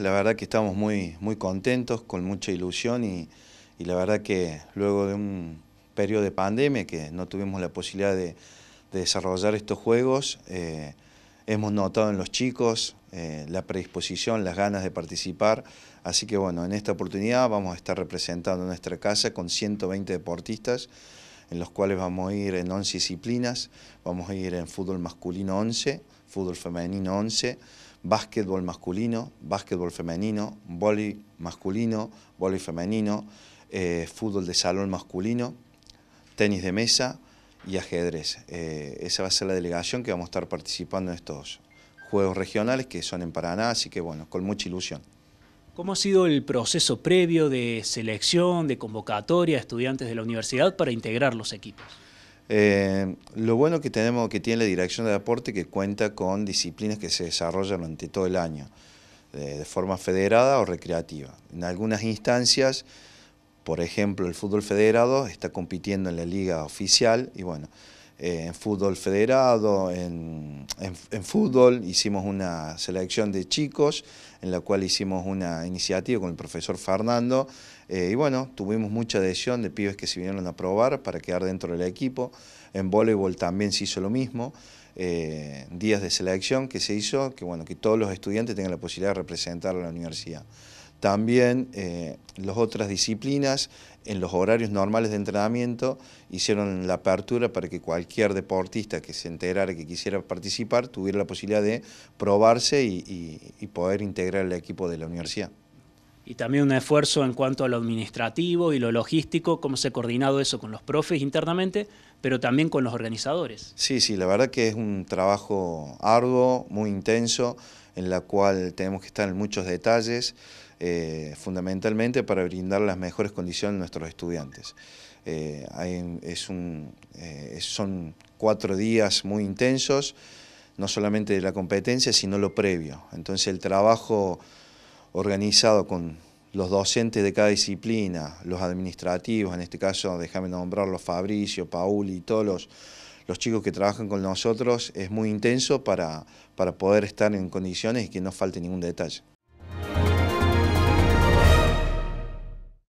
La verdad que estamos muy, muy contentos, con mucha ilusión y, la verdad que luego de un periodo de pandemia que no tuvimos la posibilidad de, desarrollar estos juegos, eh, hemos notado en los chicos eh, la predisposición, las ganas de participar. Así que bueno, en esta oportunidad vamos a estar representando nuestra casa con 120 deportistas en los cuales vamos a ir en 11 disciplinas, vamos a ir en fútbol masculino 11, fútbol femenino 11, básquetbol masculino, básquetbol femenino, vóley masculino, vóley femenino, eh, fútbol de salón masculino, tenis de mesa y ajedrez. Eh, esa va a ser la delegación que vamos a estar participando en estos Juegos Regionales que son en Paraná, así que bueno, con mucha ilusión. ¿Cómo ha sido el proceso previo de selección, de convocatoria a estudiantes de la universidad para integrar los equipos? Eh, lo bueno que tenemos, que tiene la dirección de deporte, que cuenta con disciplinas que se desarrollan durante todo el año, de forma federada o recreativa. En algunas instancias, por ejemplo, el fútbol federado está compitiendo en la liga oficial y bueno, eh, en fútbol federado, en, fútbol, hicimos una selección de chicos en la cual hicimos una iniciativa con el profesor Fernando eh, y bueno, tuvimos mucha adhesión de pibes que se vinieron a probar para quedar dentro del equipo. En voleibol también se hizo lo mismo. Eh, días de selección que se hizo, que bueno, que todos los estudiantes tengan la posibilidad de representar a la universidad. También eh, las otras disciplinas en los horarios normales de entrenamiento hicieron la apertura para que cualquier deportista que se enterara que quisiera participar tuviera la posibilidad de probarse y, y poder integrar el equipo de la universidad. Y también un esfuerzo en cuanto a lo administrativo y lo logístico, cómo se ha coordinado eso con los profes internamente, pero también con los organizadores. Sí, sí, la verdad que es un trabajo arduo, muy intenso en la cual tenemos que estar en muchos detalles, eh, fundamentalmente para brindar las mejores condiciones a nuestros estudiantes. Eh, es un, eh, son cuatro días muy intensos, no solamente de la competencia, sino lo previo. Entonces el trabajo organizado con los docentes de cada disciplina, los administrativos, en este caso, déjame nombrarlos, Fabricio, Paul y todos los los chicos que trabajan con nosotros es muy intenso para, poder estar en condiciones y que no falte ningún detalle.